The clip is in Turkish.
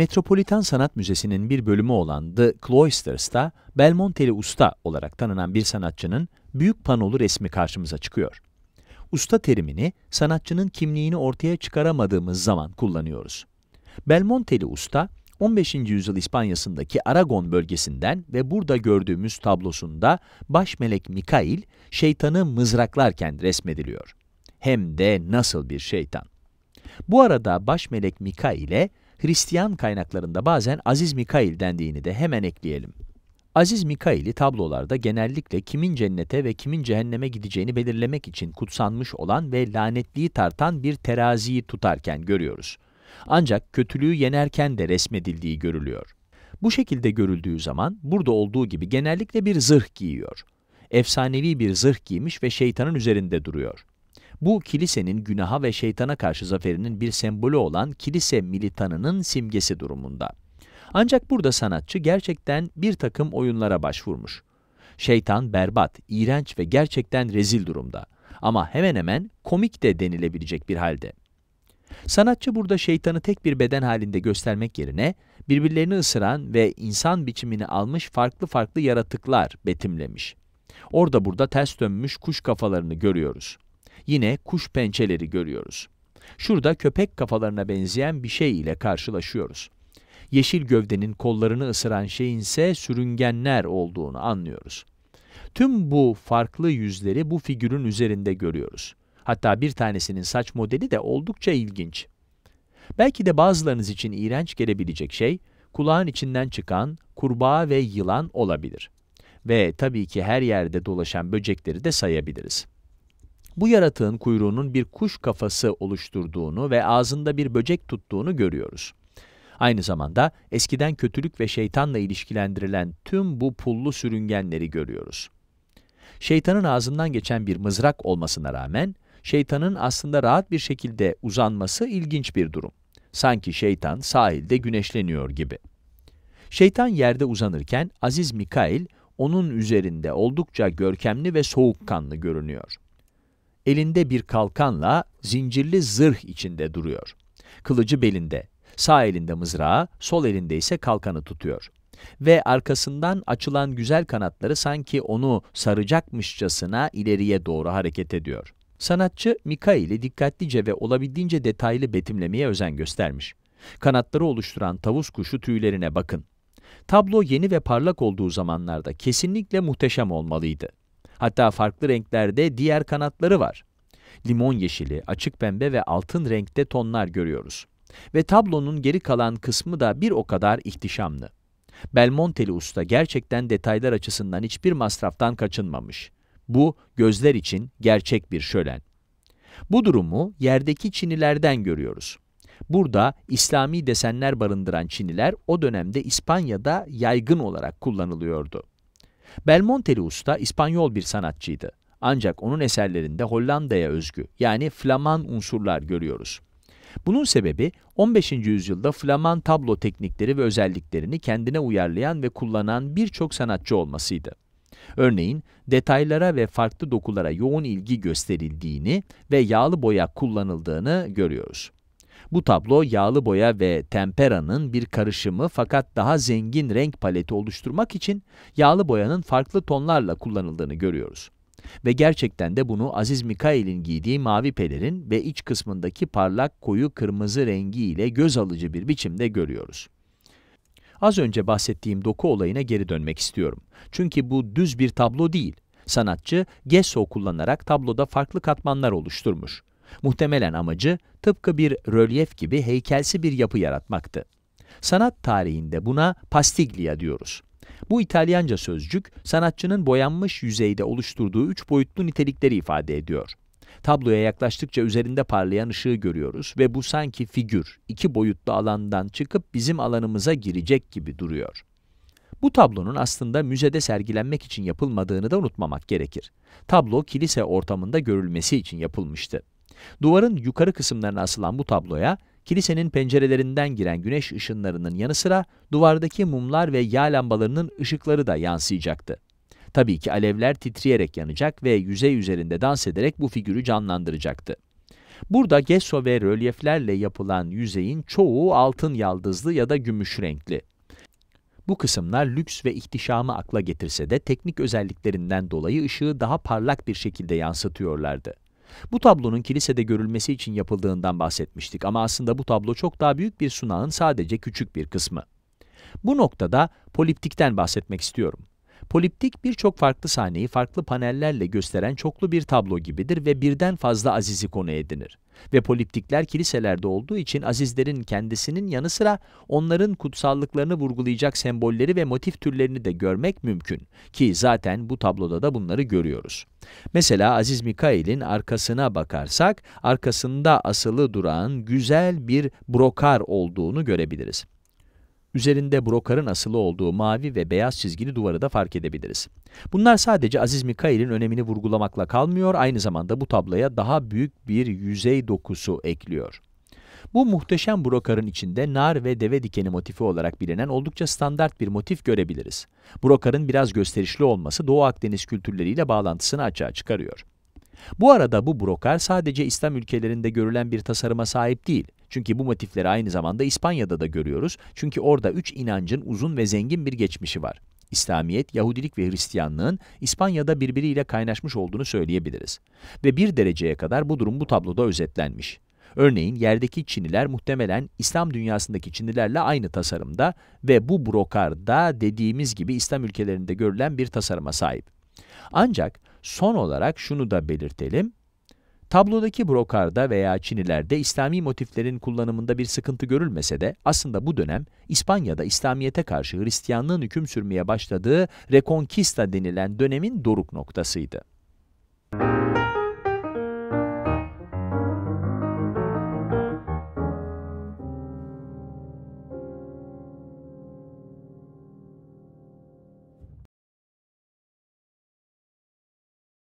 Metropolitan Sanat Müzesi'nin bir bölümü olan The Cloisters'ta Belmonteli Usta olarak tanınan bir sanatçının büyük panolu resmi karşımıza çıkıyor. Usta terimini sanatçının kimliğini ortaya çıkaramadığımız zaman kullanıyoruz. Belmonteli Usta, 15. yüzyıl İspanya'sındaki Aragon bölgesinden ve burada gördüğümüz tablosunda baş melek Mikail, şeytanı mızraklarken resmediliyor. Hem de nasıl bir şeytan. Bu arada baş melek Mika Hristiyan kaynaklarında bazen Aziz Mikail dendiğini de hemen ekleyelim. Aziz Mikail'i tablolarda genellikle kimin cennete ve kimin cehenneme gideceğini belirlemek için kutsanmış olan ve lanetliği tartan bir teraziyi tutarken görüyoruz. Ancak kötülüğü yenerken de resmedildiği görülüyor. Bu şekilde görüldüğü zaman burada olduğu gibi genellikle bir zırh giyiyor. Efsanevi bir zırh giymiş ve şeytanın üzerinde duruyor. Bu kilisenin günaha ve şeytana karşı zaferinin bir sembolü olan kilise militanının simgesi durumunda. Ancak burada sanatçı gerçekten bir takım oyunlara başvurmuş. Şeytan berbat, iğrenç ve gerçekten rezil durumda. Ama hemen hemen komik de denilebilecek bir halde. Sanatçı burada şeytanı tek bir beden halinde göstermek yerine birbirlerini ısıran ve insan biçimini almış farklı farklı yaratıklar betimlemiş. Orada burada ters dönmüş kuş kafalarını görüyoruz yine kuş pençeleri görüyoruz. Şurada köpek kafalarına benzeyen bir şey ile karşılaşıyoruz. Yeşil gövdenin kollarını ısıran şeyin ise sürüngenler olduğunu anlıyoruz. Tüm bu farklı yüzleri bu figürün üzerinde görüyoruz. Hatta bir tanesinin saç modeli de oldukça ilginç. Belki de bazılarınız için iğrenç gelebilecek şey, kulağın içinden çıkan kurbağa ve yılan olabilir. Ve tabii ki her yerde dolaşan böcekleri de sayabiliriz bu yaratığın kuyruğunun bir kuş kafası oluşturduğunu ve ağzında bir böcek tuttuğunu görüyoruz. Aynı zamanda eskiden kötülük ve şeytanla ilişkilendirilen tüm bu pullu sürüngenleri görüyoruz. Şeytanın ağzından geçen bir mızrak olmasına rağmen, şeytanın aslında rahat bir şekilde uzanması ilginç bir durum. Sanki şeytan sahilde güneşleniyor gibi. Şeytan yerde uzanırken Aziz Mikail, onun üzerinde oldukça görkemli ve soğukkanlı görünüyor elinde bir kalkanla zincirli zırh içinde duruyor. Kılıcı belinde, sağ elinde mızrağı, sol elinde ise kalkanı tutuyor. Ve arkasından açılan güzel kanatları sanki onu saracakmışçasına ileriye doğru hareket ediyor. Sanatçı Mikail'i dikkatlice ve olabildiğince detaylı betimlemeye özen göstermiş. Kanatları oluşturan tavus kuşu tüylerine bakın. Tablo yeni ve parlak olduğu zamanlarda kesinlikle muhteşem olmalıydı. Hatta farklı renklerde diğer kanatları var. Limon yeşili, açık pembe ve altın renkte tonlar görüyoruz. Ve tablonun geri kalan kısmı da bir o kadar ihtişamlı. Belmonteli usta gerçekten detaylar açısından hiçbir masraftan kaçınmamış. Bu, gözler için gerçek bir şölen. Bu durumu yerdeki Çinilerden görüyoruz. Burada İslami desenler barındıran Çiniler o dönemde İspanya'da yaygın olarak kullanılıyordu. Belmonteli Usta İspanyol bir sanatçıydı. Ancak onun eserlerinde Hollanda'ya özgü yani Flaman unsurlar görüyoruz. Bunun sebebi 15. yüzyılda Flaman tablo teknikleri ve özelliklerini kendine uyarlayan ve kullanan birçok sanatçı olmasıydı. Örneğin detaylara ve farklı dokulara yoğun ilgi gösterildiğini ve yağlı boya kullanıldığını görüyoruz. Bu tablo yağlı boya ve temperanın bir karışımı fakat daha zengin renk paleti oluşturmak için yağlı boyanın farklı tonlarla kullanıldığını görüyoruz. Ve gerçekten de bunu Aziz Mikail'in giydiği mavi pelerin ve iç kısmındaki parlak koyu kırmızı rengiyle göz alıcı bir biçimde görüyoruz. Az önce bahsettiğim doku olayına geri dönmek istiyorum. Çünkü bu düz bir tablo değil. Sanatçı gesso kullanarak tabloda farklı katmanlar oluşturmuş. Muhtemelen amacı tıpkı bir rölyef gibi heykelsi bir yapı yaratmaktı. Sanat tarihinde buna pastiglia diyoruz. Bu İtalyanca sözcük, sanatçının boyanmış yüzeyde oluşturduğu üç boyutlu nitelikleri ifade ediyor. Tabloya yaklaştıkça üzerinde parlayan ışığı görüyoruz ve bu sanki figür, iki boyutlu alandan çıkıp bizim alanımıza girecek gibi duruyor. Bu tablonun aslında müzede sergilenmek için yapılmadığını da unutmamak gerekir. Tablo kilise ortamında görülmesi için yapılmıştı. Duvarın yukarı kısımlarına asılan bu tabloya, kilisenin pencerelerinden giren güneş ışınlarının yanı sıra duvardaki mumlar ve yağ lambalarının ışıkları da yansıyacaktı. Tabii ki alevler titreyerek yanacak ve yüzey üzerinde dans ederek bu figürü canlandıracaktı. Burada gesso ve rölyeflerle yapılan yüzeyin çoğu altın yaldızlı ya da gümüş renkli. Bu kısımlar lüks ve ihtişamı akla getirse de teknik özelliklerinden dolayı ışığı daha parlak bir şekilde yansıtıyorlardı. Bu tablonun kilisede görülmesi için yapıldığından bahsetmiştik ama aslında bu tablo çok daha büyük bir sunağın sadece küçük bir kısmı. Bu noktada poliptikten bahsetmek istiyorum. Poliptik birçok farklı sahneyi farklı panellerle gösteren çoklu bir tablo gibidir ve birden fazla azizi konu edinir ve poliptikler kiliselerde olduğu için azizlerin kendisinin yanı sıra onların kutsallıklarını vurgulayacak sembolleri ve motif türlerini de görmek mümkün ki zaten bu tabloda da bunları görüyoruz. Mesela Aziz Mikail'in arkasına bakarsak arkasında asılı duran güzel bir brokar olduğunu görebiliriz. Üzerinde brokarın asılı olduğu mavi ve beyaz çizgili duvarı da fark edebiliriz. Bunlar sadece Aziz Mikail'in önemini vurgulamakla kalmıyor, aynı zamanda bu tabloya daha büyük bir yüzey dokusu ekliyor. Bu muhteşem brokarın içinde nar ve deve dikeni motifi olarak bilinen oldukça standart bir motif görebiliriz. Brokarın biraz gösterişli olması Doğu Akdeniz kültürleriyle bağlantısını açığa çıkarıyor. Bu arada bu brokar sadece İslam ülkelerinde görülen bir tasarıma sahip değil. Çünkü bu motifleri aynı zamanda İspanya'da da görüyoruz. Çünkü orada üç inancın uzun ve zengin bir geçmişi var. İslamiyet, Yahudilik ve Hristiyanlığın İspanya'da birbiriyle kaynaşmış olduğunu söyleyebiliriz. Ve bir dereceye kadar bu durum bu tabloda özetlenmiş. Örneğin yerdeki Çiniler muhtemelen İslam dünyasındaki Çinilerle aynı tasarımda ve bu brokarda dediğimiz gibi İslam ülkelerinde görülen bir tasarıma sahip. Ancak son olarak şunu da belirtelim. Tablodaki brokarda veya Çinilerde İslami motiflerin kullanımında bir sıkıntı görülmese de aslında bu dönem İspanya'da İslamiyet'e karşı Hristiyanlığın hüküm sürmeye başladığı Reconquista denilen dönemin doruk noktasıydı.